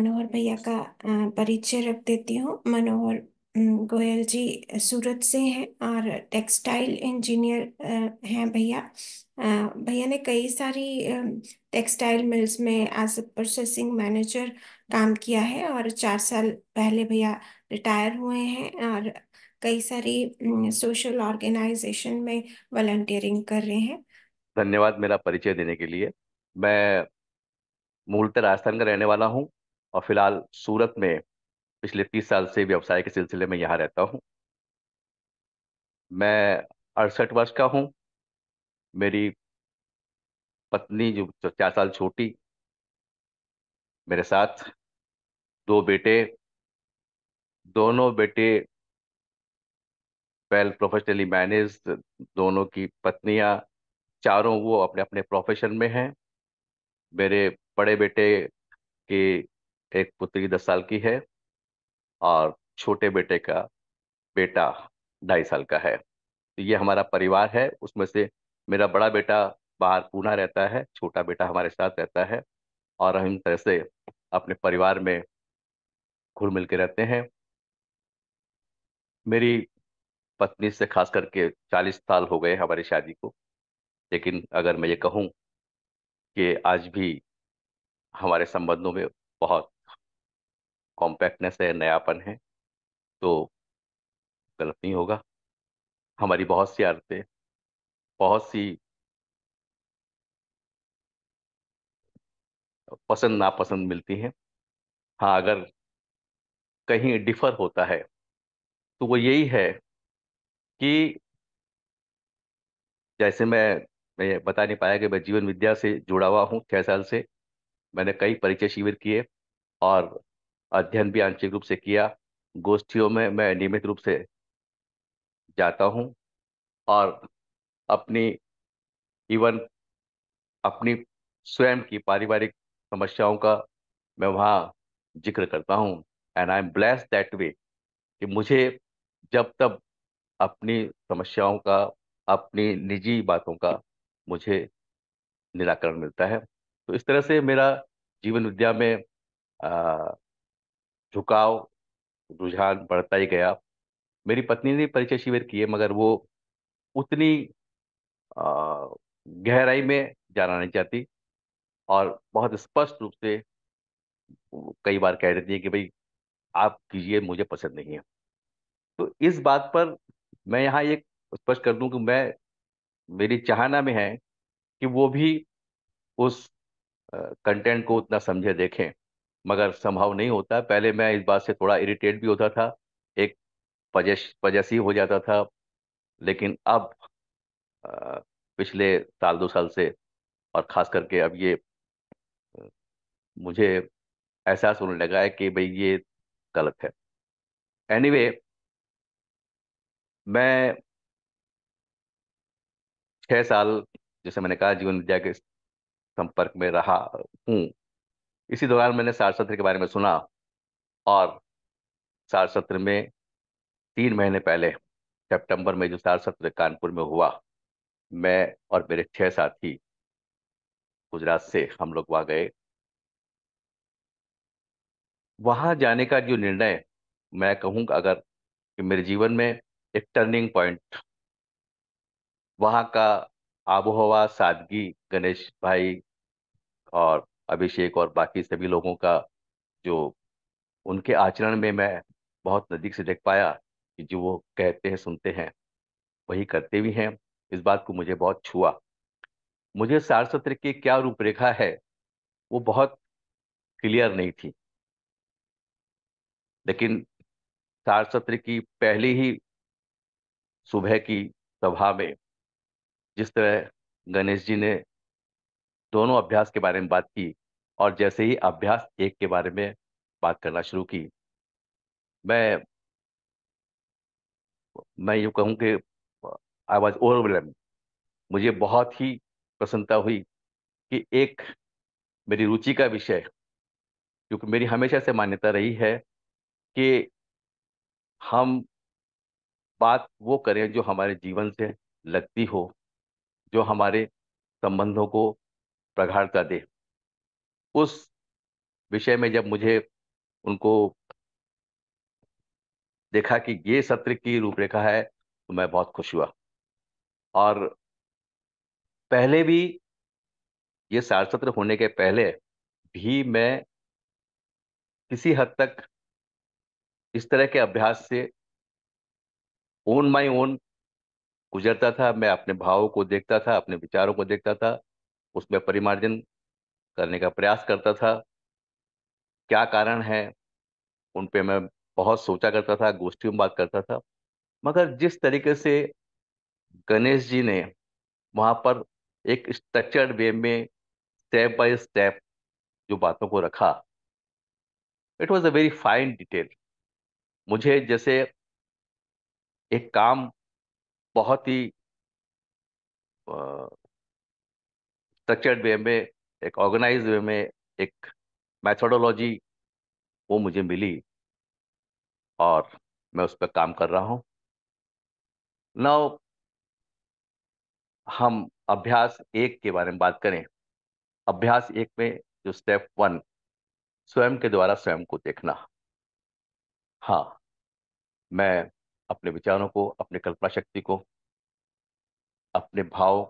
मनोहर भैया का परिचय रख देती हूँ मनोहर गोयल जी सूरत से हैं और टेक्सटाइल इंजीनियर हैं भैया भैया ने कई सारी टेक्सटाइल मिल्स में एज अ प्रोसेसिंग मैनेजर काम किया है और चार साल पहले भैया रिटायर हुए हैं और कई सारी सोशल ऑर्गेनाइजेशन में वॉल्टियरिंग कर रहे हैं धन्यवाद मेरा परिचय देने के लिए मैं मूलतः राजस्थान का रहने वाला हूँ और फिलहाल सूरत में पिछले तीस साल से व्यवसाय के सिलसिले में यहाँ रहता हूँ मैं अड़सठ वर्ष का हूँ मेरी पत्नी जो चार साल छोटी मेरे साथ दो बेटे दोनों बेटे वेल प्रोफेशनली मैनेज दोनों की पत्नियाँ चारों वो अपने अपने प्रोफेशन में हैं मेरे बड़े बेटे के एक पुत्री दस साल की है और छोटे बेटे का बेटा ढाई साल का है तो ये हमारा परिवार है उसमें से मेरा बड़ा बेटा बाहर पूना रहता है छोटा बेटा हमारे साथ रहता है और हम इन तरह से अपने परिवार में घुल मिल के रहते हैं मेरी पत्नी से खास करके चालीस साल हो गए हमारी शादी को लेकिन अगर मैं ये कहूँ कि आज भी हमारे संबंधों में बहुत कॉम्पैक्टनेस है नयापन है तो गलत नहीं होगा हमारी बहुत सी आदतें बहुत सी पसंद नापसंद मिलती हैं हाँ अगर कहीं डिफर होता है तो वो यही है कि जैसे मैं मैं बता नहीं पाया कि मैं जीवन विद्या से जुड़ा हुआ हूँ छः साल से मैंने कई परिचय शिविर किए और अध्ययन भी आंशिक रूप से किया गोष्ठियों में मैं नियमित रूप से जाता हूँ और अपनी इवन अपनी स्वयं की पारिवारिक समस्याओं का मैं वहाँ जिक्र करता हूँ and I am bless that way कि मुझे जब तब अपनी समस्याओं का अपनी निजी बातों का मुझे निराकरण मिलता है तो इस तरह से मेरा जीवन विद्या में आ, झुकाव रुझान बढ़ता ही गया मेरी पत्नी ने परिचय शिविर किए मगर वो उतनी गहराई में जाना नहीं चाहती और बहुत स्पष्ट रूप से कई बार कह देती है कि भाई आप कीजिए मुझे पसंद नहीं है तो इस बात पर मैं यहाँ एक स्पष्ट कर दूं कि मैं मेरी चाहना में है कि वो भी उस कंटेंट को उतना समझे देखें मगर संभव नहीं होता पहले मैं इस बात से थोड़ा इरिटेट भी होता था एक पजश पजसी हो जाता था लेकिन अब आ, पिछले साल दो साल से और ख़ास करके अब ये मुझे एहसास होने लगा है कि भाई ये गलत है एनीवे anyway, मैं छः साल जैसे मैंने कहा जीवन विद्या के संपर्क में रहा हूँ इसी दौरान मैंने सार सत्र के बारे में सुना और सार सत्र में तीन महीने पहले सितंबर में जो सार सत्र कानपुर में हुआ मैं और मेरे छह साथी गुजरात से हम लोग वहाँ गए वहाँ जाने का जो निर्णय मैं कहूँगा अगर कि मेरे जीवन में एक टर्निंग पॉइंट वहाँ का आबोहवा सादगी गणेश भाई और अभिषेक और बाकी सभी लोगों का जो उनके आचरण में मैं बहुत नज़दीक से देख पाया कि जो वो कहते हैं सुनते हैं वही करते भी हैं इस बात को मुझे बहुत छुआ मुझे सार सत्र की क्या रूपरेखा है वो बहुत क्लियर नहीं थी लेकिन सार सत्र की पहली ही सुबह की सभा में जिस तरह गणेश जी ने दोनों अभ्यास के बारे में बात की और जैसे ही अभ्यास एक के बारे में बात करना शुरू की मैं मैं ये कहूँ कि आई वॉज ओवरवेलम मुझे बहुत ही प्रसन्नता हुई कि एक मेरी रुचि का विषय क्योंकि मेरी हमेशा से मान्यता रही है कि हम बात वो करें जो हमारे जीवन से लगती हो जो हमारे संबंधों को प्रगाढ़ता दे उस विषय में जब मुझे उनको देखा कि ये सत्र की रूपरेखा है तो मैं बहुत खुश हुआ और पहले भी ये सार सत्र होने के पहले भी मैं किसी हद तक इस तरह के अभ्यास से ओन माई ओन गुजरता था मैं अपने भावों को देखता था अपने विचारों को देखता था उसमें परिमार्जन करने का प्रयास करता था क्या कारण है उन पे मैं बहुत सोचा करता था गोष्ठी में बात करता था मगर जिस तरीके से गणेश जी ने वहाँ पर एक स्ट्रक्चर्ड वे में स्टेप बाय स्टेप जो बातों को रखा it was a very fine detail मुझे जैसे एक काम बहुत ही स्ट्रक्चर्ड वे में एक ऑर्गेनाइज वे में एक मैथोडोलॉजी वो मुझे मिली और मैं उस पर काम कर रहा हूँ नाउ हम अभ्यास एक के बारे में बात करें अभ्यास एक में जो स्टेप वन स्वयं के द्वारा स्वयं को देखना हाँ मैं अपने विचारों को अपने कल्पना शक्ति को अपने भाव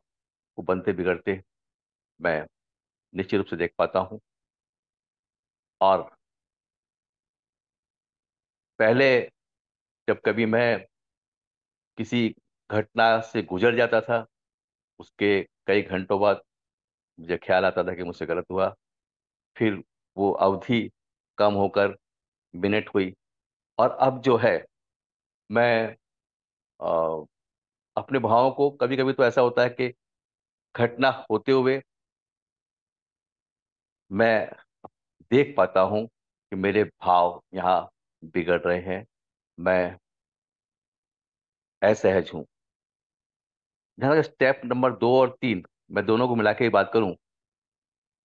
को बनते बिगड़ते मैं निश्चित रूप से देख पाता हूँ और पहले जब कभी मैं किसी घटना से गुजर जाता था उसके कई घंटों बाद मुझे ख्याल आता था कि मुझसे गलत हुआ फिर वो अवधि कम होकर मिनट हुई और अब जो है मैं आ, अपने भावों को कभी कभी तो ऐसा होता है कि घटना होते हुए मैं देख पाता हूँ कि मेरे भाव यहाँ बिगड़ रहे हैं मैं असहज हूँ जहाँ स्टेप नंबर दो और तीन मैं दोनों को मिला के बात करूँ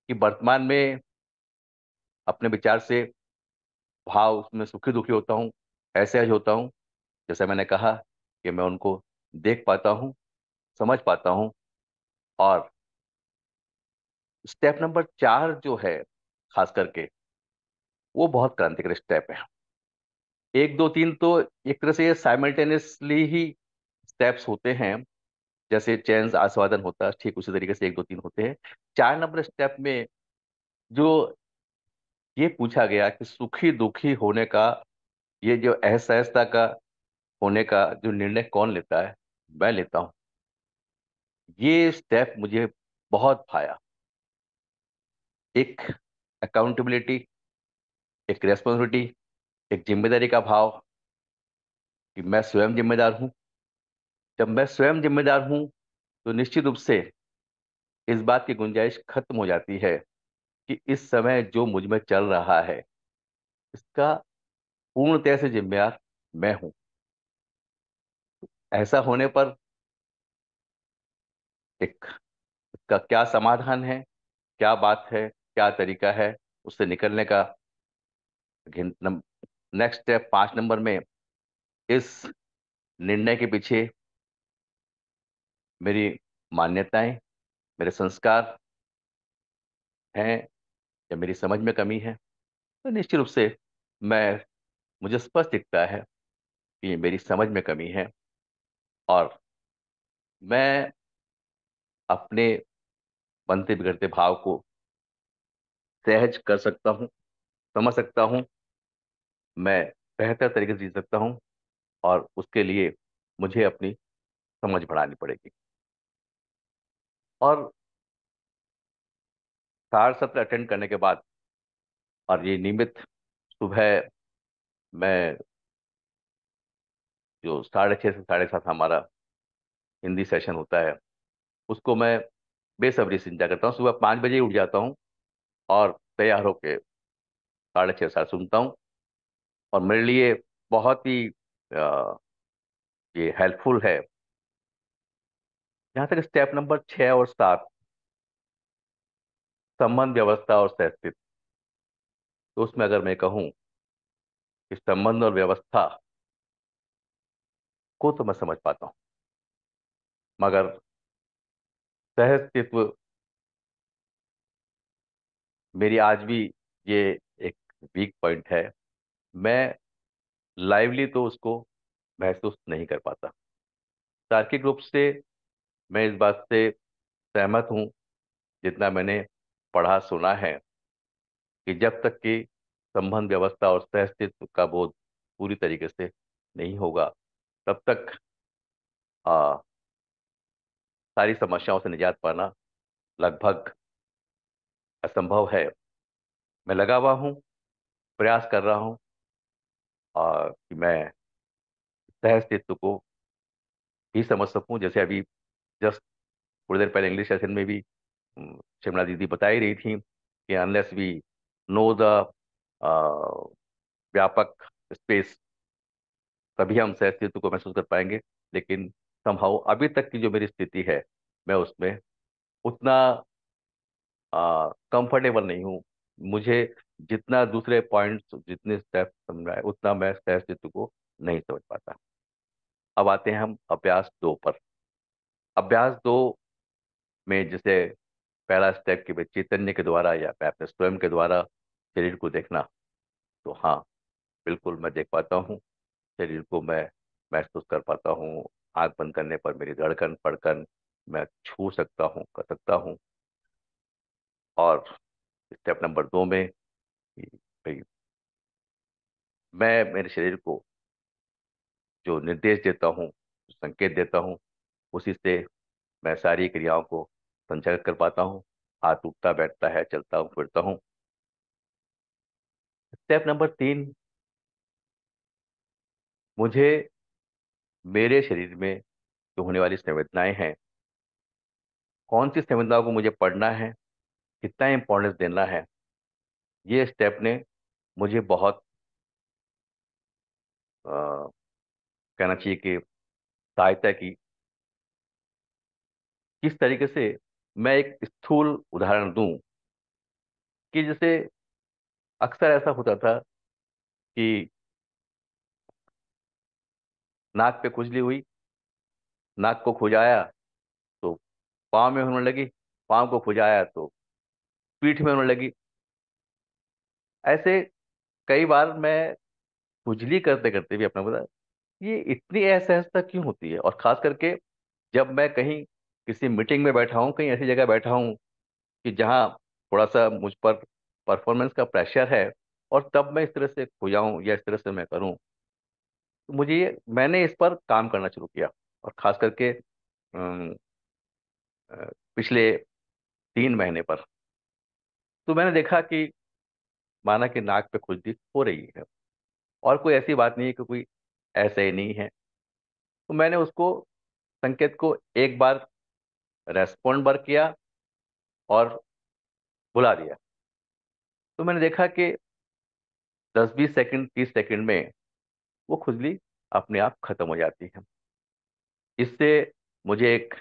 कि वर्तमान में अपने विचार से भाव उसमें सुखी दुखी होता हूँ असहज होता हूँ जैसे मैंने कहा कि मैं उनको देख पाता हूँ समझ पाता हूँ और स्टेप नंबर चार जो है खास करके वो बहुत क्रांतिकारी स्टेप है एक दो तीन तो एक तरह से ये साइमल्टेनियसली ही स्टेप्स होते हैं जैसे चैन आस्वादन होता है ठीक उसी तरीके से एक दो तीन होते हैं चार नंबर स्टेप में जो ये पूछा गया कि सुखी दुखी होने का ये जो अहसहसता का होने का जो निर्णय कौन लेता है मैं लेता हूँ ये स्टेप मुझे बहुत भाया एक अकाउंटेबिलिटी एक रेस्पॉन्सिबिलिटी एक जिम्मेदारी का भाव कि मैं स्वयं जिम्मेदार हूँ जब मैं स्वयं जिम्मेदार हूँ तो निश्चित रूप से इस बात की गुंजाइश खत्म हो जाती है कि इस समय जो मुझ में चल रहा है इसका पूर्णतः से जिम्मेदार मैं हूँ ऐसा होने पर एक इसका क्या समाधान है क्या बात है क्या तरीका है उससे निकलने का नेक्स्ट स्टेप पाँच नंबर में इस निर्णय के पीछे मेरी मान्यताएं मेरे संस्कार हैं या मेरी समझ में कमी है तो निश्चित रूप से मैं मुझे स्पष्ट दिखता है कि ये मेरी समझ में कमी है और मैं अपने बनते बिगड़ते भाव को सहज कर सकता हूँ समझ सकता हूँ मैं बेहतर तरीके से जी सकता हूँ और उसके लिए मुझे अपनी समझ बढ़ानी पड़ेगी और सार सत्र अटेंड करने के बाद और ये नियमित सुबह मैं जो साढ़े छः से साढ़े सात हमारा हिंदी सेशन होता है उसको मैं बेसब्री से इंतजार करता हूँ सुबह पाँच बजे उठ जाता हूँ और तैयार होके साढ़े छः साल सुनता हूँ और मेरे लिए बहुत ही आ, ये हेल्पफुल है यहाँ तक स्टेप नंबर छः और सात संबंध व्यवस्था और सहस्तित्व तो उसमें अगर मैं कहूँ कि संबंध और व्यवस्था को तो मैं समझ पाता हूँ मगर सहस्तित्व मेरी आज भी ये एक वीक पॉइंट है मैं लाइवली तो उसको महसूस नहीं कर पाता तार्किक रूप से मैं इस बात से सहमत हूँ जितना मैंने पढ़ा सुना है कि जब तक कि संबंध व्यवस्था और सहस्तित्व का बोध पूरी तरीके से नहीं होगा तब तक आ, सारी समस्याओं से निजात पाना लगभग असंभव है मैं लगा हुआ हूँ प्रयास कर रहा हूँ और कि मैं सहस्तित्व को भी समझ सकूँ जैसे अभी जस्ट थोड़ी देर पहले इंग्लिश सेशन में भी शिमला दीदी बता ही रही थी कि अनलेस वी नो द व्यापक स्पेस तभी हम सहस्तित्व को महसूस कर पाएंगे लेकिन संभव अभी तक की जो मेरी स्थिति है मैं उसमें उतना कंफर्टेबल नहीं हूँ मुझे जितना दूसरे पॉइंट्स जितने स्टेप समझ है उतना मैं स्टेप चित्र को नहीं समझ पाता अब आते हैं हम अभ्यास दो पर अभ्यास दो में जैसे पहला स्टेप के चैतन्य के द्वारा या मैं अपने स्वयं के द्वारा शरीर को देखना तो हाँ बिल्कुल मैं देख पाता हूँ शरीर को मैं महसूस कर पाता हूँ आँख बंद करने पर मेरी धड़कन पड़कन मैं छू सकता हूँ कर सकता हूँ और स्टेप नंबर दो में मैं मेरे शरीर को जो निर्देश देता हूँ संकेत देता हूँ उसी से मैं सारी क्रियाओं को संचालित कर पाता हूँ हाथ उठता बैठता है चलता हूँ फिरता हूँ स्टेप नंबर तीन मुझे मेरे शरीर में जो होने वाली संवेदनाएं हैं कौन सी संवेदनाओं को मुझे पढ़ना है कितना इम्पोर्टेंस देना है ये स्टेप ने मुझे बहुत आ, कहना चाहिए कि सहायता की किस तरीके से मैं एक स्थूल उदाहरण दूं कि जैसे अक्सर ऐसा होता था कि नाक पे खुजली हुई नाक को खुजाया तो पाँव में होने लगी पाँव को खुजाया तो पीठ में होने लगी ऐसे कई बार मैं खुजली करते करते भी अपना बता ये इतनी असहजता क्यों होती है और खास करके जब मैं कहीं किसी मीटिंग में बैठा हूँ कहीं ऐसी जगह बैठा हूँ कि जहाँ थोड़ा सा मुझ पर परफॉर्मेंस का प्रेशर है और तब मैं इस तरह से खुजाऊँ या इस तरह से मैं करूँ तो मुझे ये मैंने इस पर काम करना शुरू किया और ख़ास करके पिछले तीन महीने पर तो मैंने देखा कि माना कि नाक पे खुजली हो रही है और कोई ऐसी बात नहीं है कि कोई ऐसा ही नहीं है तो मैंने उसको संकेत को एक बार रेस्पॉन्ड बर किया और बुला दिया तो मैंने देखा कि दस बीस सेकंड तीस सेकंड में वो खुजली अपने आप खत्म हो जाती है इससे मुझे एक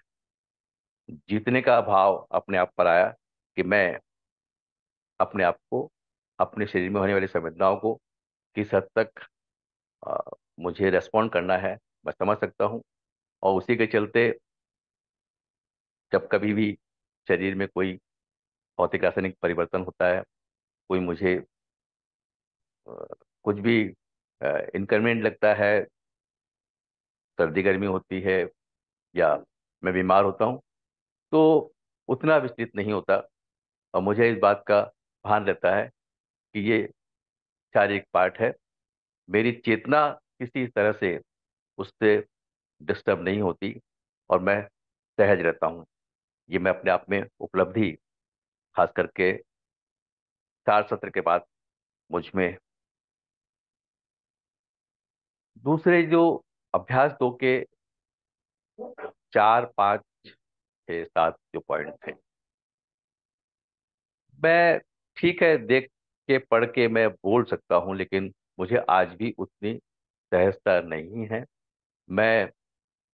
जीतने का भाव अपने आप पर आया कि मैं अपने आप को अपने शरीर में होने वाली संवेदनाओं को किस हद तक आ, मुझे रेस्पॉन्ड करना है मैं समझ सकता हूँ और उसी के चलते जब कभी भी शरीर में कोई भौतिक रासायनिक परिवर्तन होता है कोई मुझे कुछ भी इंक्रीमेंट लगता है सर्दी गर्मी होती है या मैं बीमार होता हूँ तो उतना विस्तृत नहीं होता और मुझे इस बात का भान रहता है कि ये शारीरिक पार्ट है मेरी चेतना किसी तरह से उससे डिस्टर्ब नहीं होती और मैं सहज रहता हूँ ये मैं अपने आप में उपलब्धि खास करके चार सत्र के बाद मुझ में दूसरे जो अभ्यास दो के चार पाँच छः सात जो पॉइंट थे मैं ठीक है देख के पढ़ के मैं बोल सकता हूँ लेकिन मुझे आज भी उतनी सहजता नहीं है मैं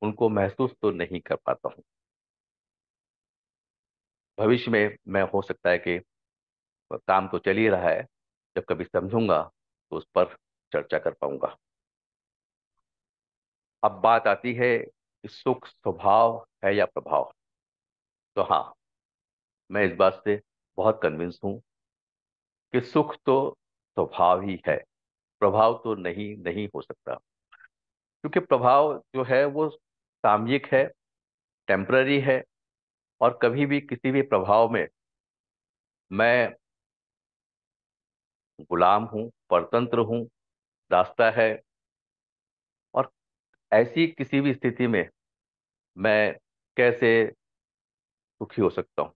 उनको महसूस तो नहीं कर पाता हूँ भविष्य में मैं हो सकता है कि काम तो चल ही रहा है जब कभी समझूंगा तो उस पर चर्चा कर पाऊंगा अब बात आती है कि सुख स्वभाव है या प्रभाव तो हाँ मैं इस बात से बहुत कन्विंस हूँ कि सुख तो स्वभाव ही है प्रभाव तो नहीं नहीं हो सकता क्योंकि प्रभाव जो है वो सामयिक है टेम्प्ररी है और कभी भी किसी भी प्रभाव में मैं गुलाम हूँ परतंत्र हूँ रास्ता है और ऐसी किसी भी स्थिति में मैं कैसे सुखी हो सकता हूँ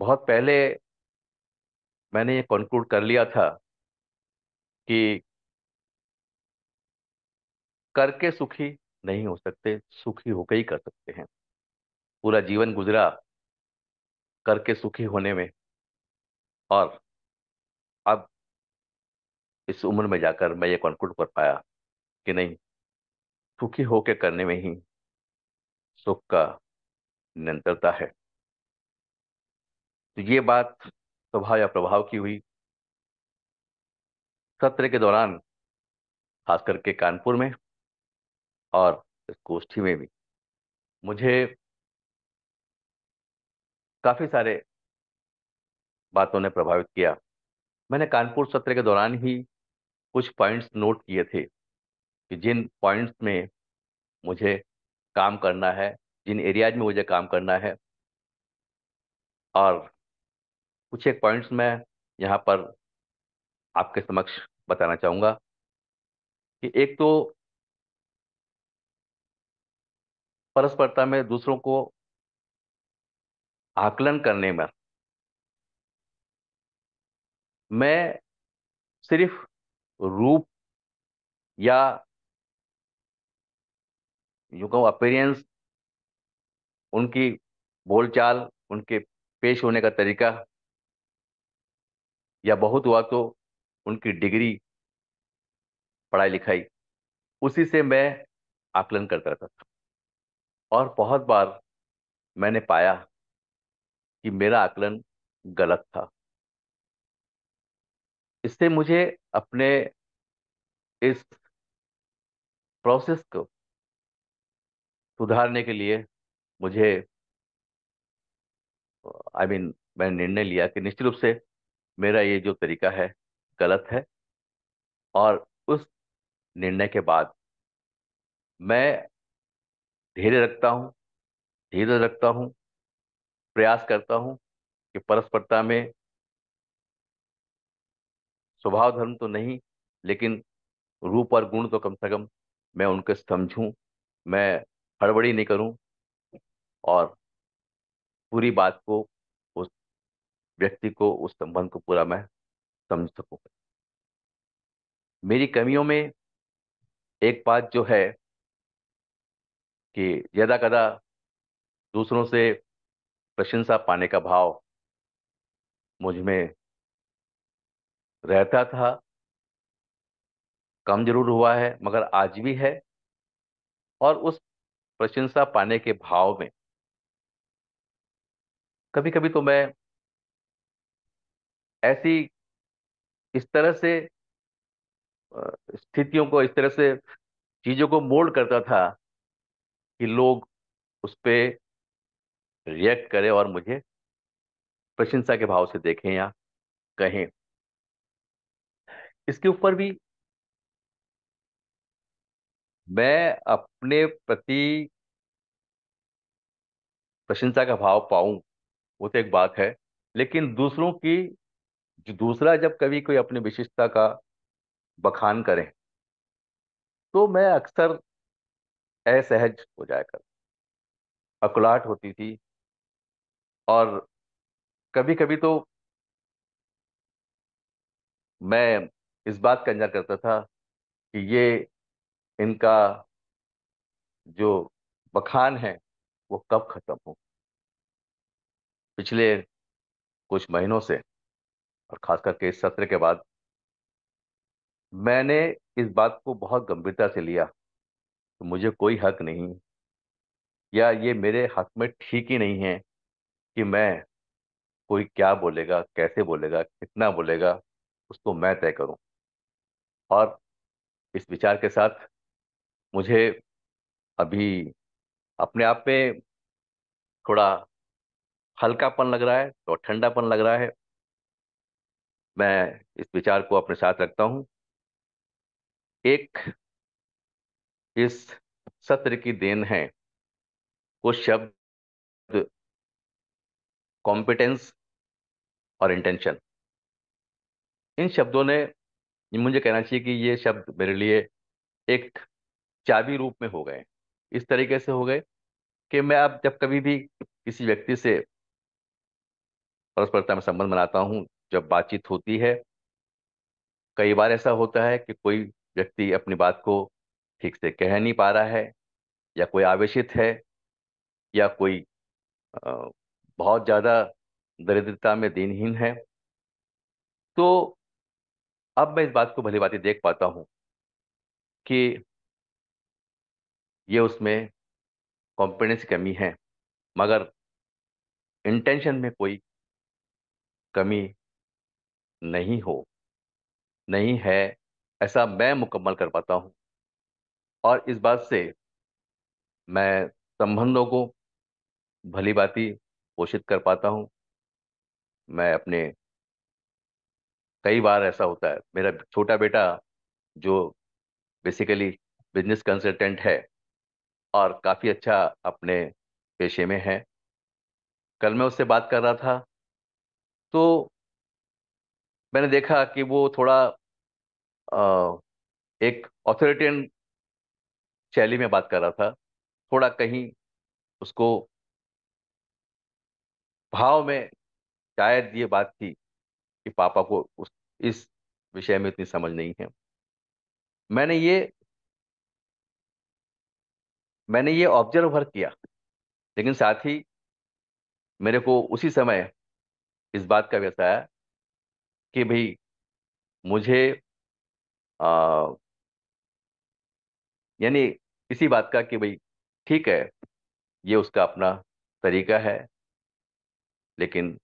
बहुत पहले मैंने ये कंक्लूड कर लिया था कि करके सुखी नहीं हो सकते सुखी होकर ही कर सकते हैं पूरा जीवन गुजरा करके सुखी होने में और अब इस उम्र में जाकर मैं ये कंक्लूड कर पाया कि नहीं सुखी होके करने में ही सुख का निरंतरता है तो ये बात सभा या प्रभाव की हुई सत्र के दौरान खास करके कानपुर में और इस गोष्ठी में भी मुझे काफ़ी सारे बातों ने प्रभावित किया मैंने कानपुर सत्र के दौरान ही कुछ पॉइंट्स नोट किए थे कि जिन पॉइंट्स में मुझे काम करना है जिन एरियाज में मुझे काम करना है और कुछ एक पॉइंट्स मैं यहाँ पर आपके समक्ष बताना चाहूँगा कि एक तो परस्परता में दूसरों को आकलन करने में मैं सिर्फ रूप या यू कहूँ अपेरियंस उनकी बोलचाल उनके पेश होने का तरीका या बहुत हुआ तो उनकी डिग्री पढ़ाई लिखाई उसी से मैं आकलन करता रहता था और बहुत बार मैंने पाया कि मेरा आकलन गलत था इससे मुझे अपने इस प्रोसेस को सुधारने के लिए मुझे आई I मीन mean, मैंने निर्णय लिया कि निश्चित रूप से मेरा ये जो तरीका है गलत है और उस निर्णय के बाद मैं धैर्य रखता हूँ धीरे रखता हूँ प्रयास करता हूँ कि परस्परता में स्वभाव धर्म तो नहीं लेकिन रूप और गुण तो कम से कम मैं उनके समझूं मैं हड़बड़ी नहीं करूं और पूरी बात को व्यक्ति को उस संबंध को पूरा मैं समझ सकूँ मेरी कमियों में एक बात जो है कि ज़्यादा कदा दूसरों से प्रशंसा पाने का भाव मुझ में रहता था कम जरूर हुआ है मगर आज भी है और उस प्रशंसा पाने के भाव में कभी कभी तो मैं ऐसी इस तरह से स्थितियों को इस तरह से चीज़ों को मोल्ड करता था कि लोग उस पर रिएक्ट करें और मुझे प्रशंसा के भाव से देखें या कहें इसके ऊपर भी मैं अपने प्रति प्रशंसा का भाव पाऊं वो तो एक बात है लेकिन दूसरों की जो दूसरा जब कभी कोई अपनी विशिष्टता का बखान करें तो मैं अक्सर असहज हो जाया कर अकुलाट होती थी और कभी कभी तो मैं इस बात का अंजार करता था कि ये इनका जो बखान है वो कब खत्म हो पिछले कुछ महीनों से और खास करके इस सत्र के बाद मैंने इस बात को बहुत गंभीरता से लिया तो मुझे कोई हक नहीं या ये मेरे हक में ठीक ही नहीं है कि मैं कोई क्या बोलेगा कैसे बोलेगा कितना बोलेगा उसको मैं तय करूं और इस विचार के साथ मुझे अभी अपने आप में थोड़ा हल्कापन लग रहा है तो ठंडापन लग रहा है मैं इस विचार को अपने साथ रखता हूं एक इस सत्र की देन है वो शब्द कॉम्पिटेंस और इंटेंशन इन शब्दों ने मुझे कहना चाहिए कि ये शब्द मेरे लिए एक चाबी रूप में हो गए इस तरीके से हो गए कि मैं अब जब कभी भी किसी व्यक्ति से परस्परता में संबंध बनाता हूँ जब बातचीत होती है कई बार ऐसा होता है कि कोई व्यक्ति अपनी बात को ठीक से कह नहीं पा रहा है या कोई आवेशित है या कोई बहुत ज़्यादा दरिद्रता में दिनहीन है तो अब मैं इस बात को भली बातें देख पाता हूँ कि ये उसमें कॉम्पिडेंस कमी है मगर इंटेंशन में कोई कमी नहीं हो नहीं है ऐसा मैं मुकम्मल कर पाता हूँ और इस बात से मैं संबंधों को भली भांति पोषित कर पाता हूँ मैं अपने कई बार ऐसा होता है मेरा छोटा बेटा जो बेसिकली बिजनेस कंसल्टेंट है और काफ़ी अच्छा अपने पेशे में है कल मैं उससे बात कर रहा था तो मैंने देखा कि वो थोड़ा आ, एक ऑथोरिटेन शैली में बात कर रहा था थोड़ा कहीं उसको भाव में शायद ये बात थी कि पापा को उस इस विषय में इतनी समझ नहीं है मैंने ये मैंने ये ऑब्जर्व भर किया लेकिन साथ ही मेरे को उसी समय इस बात का व्यवसाय कि भाई मुझे यानी इसी बात का कि भाई ठीक है ये उसका अपना तरीका है लेकिन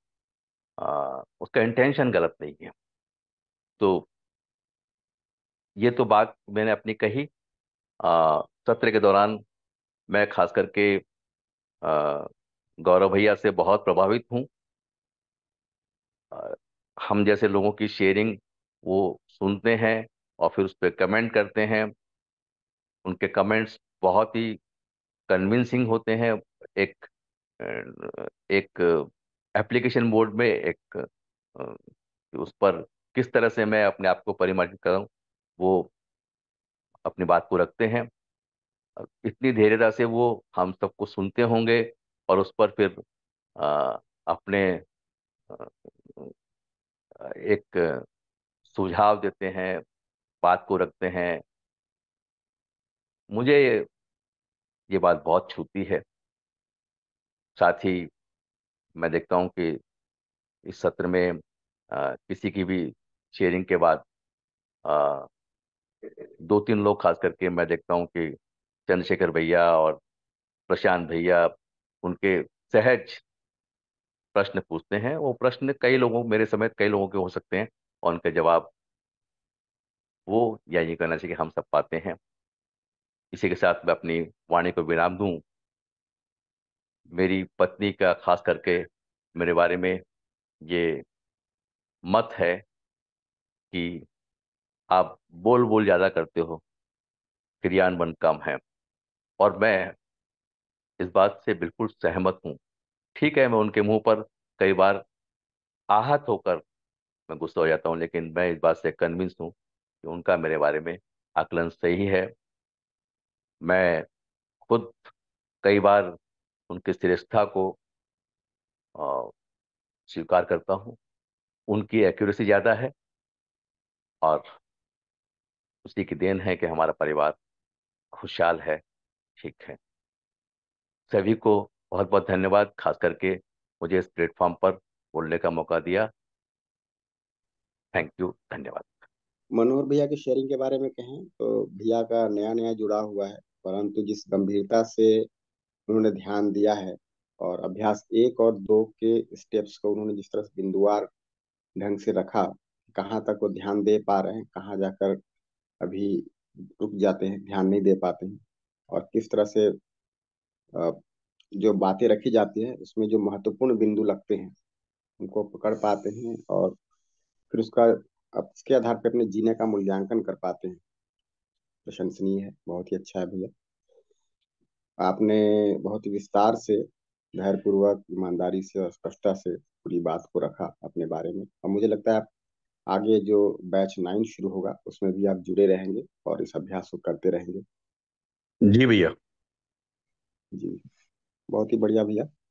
आ, उसका इंटेंशन गलत नहीं है तो ये तो बात मैंने अपनी कही सत्र के दौरान मैं खास करके गौरव भैया से बहुत प्रभावित हूँ हम जैसे लोगों की शेयरिंग वो सुनते हैं और फिर उस पर कमेंट करते हैं उनके कमेंट्स बहुत ही कन्विंसिंग होते हैं एक एक एप्लीकेशन बोर्ड में एक उस पर किस तरह से मैं अपने आप को परिमर्जित करूं वो अपनी बात को रखते हैं इतनी धैर्यता से वो हम सबको सुनते होंगे और उस पर फिर आ, अपने एक सुझाव देते हैं बात को रखते हैं मुझे ये बात बहुत छूती है साथ ही मैं देखता हूँ कि इस सत्र में आ, किसी की भी शेयरिंग के बाद दो तीन लोग खास करके मैं देखता हूँ कि चंद्रशेखर भैया और प्रशांत भैया उनके सहज प्रश्न पूछते हैं वो प्रश्न कई लोगों मेरे समेत कई लोगों के हो सकते हैं और उनके जवाब वो या ये कहना चाहिए कि हम सब पाते हैं इसी के साथ मैं अपनी वाणी को विराम दूं मेरी पत्नी का खास करके मेरे बारे में ये मत है कि आप बोल बोल ज़्यादा करते हो क्रियान्वन कम है और मैं इस बात से बिल्कुल सहमत हूँ ठीक है मैं उनके मुंह पर कई बार आहत होकर मैं गुस्सा हो जाता हूँ लेकिन मैं इस बात से कन्विंस हूँ कि उनका मेरे बारे में आकलन सही है मैं खुद कई बार उनकी श्रेष्ठता को स्वीकार करता हूँ उनकी एक्यूरेसी ज़्यादा है और उसी की देन है कि हमारा परिवार खुशहाल है ठीक है सभी को बहुत बहुत धन्यवाद खास करके मुझे इस प्लेटफॉर्म पर बोलने का मौका दिया थैंक यू धन्यवाद मनोहर भैया की शेयरिंग के बारे में कहें तो भैया का नया नया जुड़ा हुआ है परंतु जिस गंभीरता से उन्होंने ध्यान दिया है और अभ्यास एक और दो के स्टेप्स को उन्होंने जिस तरह से बिंदुवार ढंग से रखा कहाँ तक वो ध्यान दे पा रहे हैं कहाँ जाकर अभी रुक जाते हैं ध्यान नहीं दे पाते हैं और किस तरह से जो बातें रखी जाती है उसमें जो महत्वपूर्ण बिंदु लगते हैं उनको पकड़ पाते हैं और फिर उसका अब इसके आधार पर अपने जीने का मूल्यांकन कर पाते हैं प्रशंसनीय है बहुत ही अच्छा है भैया आपने बहुत ही विस्तार से धैर्यपूर्वक ईमानदारी से और स्पष्टता से पूरी बात को रखा अपने बारे में और मुझे लगता है आप आगे जो बैच नाइन शुरू होगा उसमें भी आप जुड़े रहेंगे और इस अभ्यास को करते रहेंगे जी भैया जी बहुत ही बढ़िया भैया।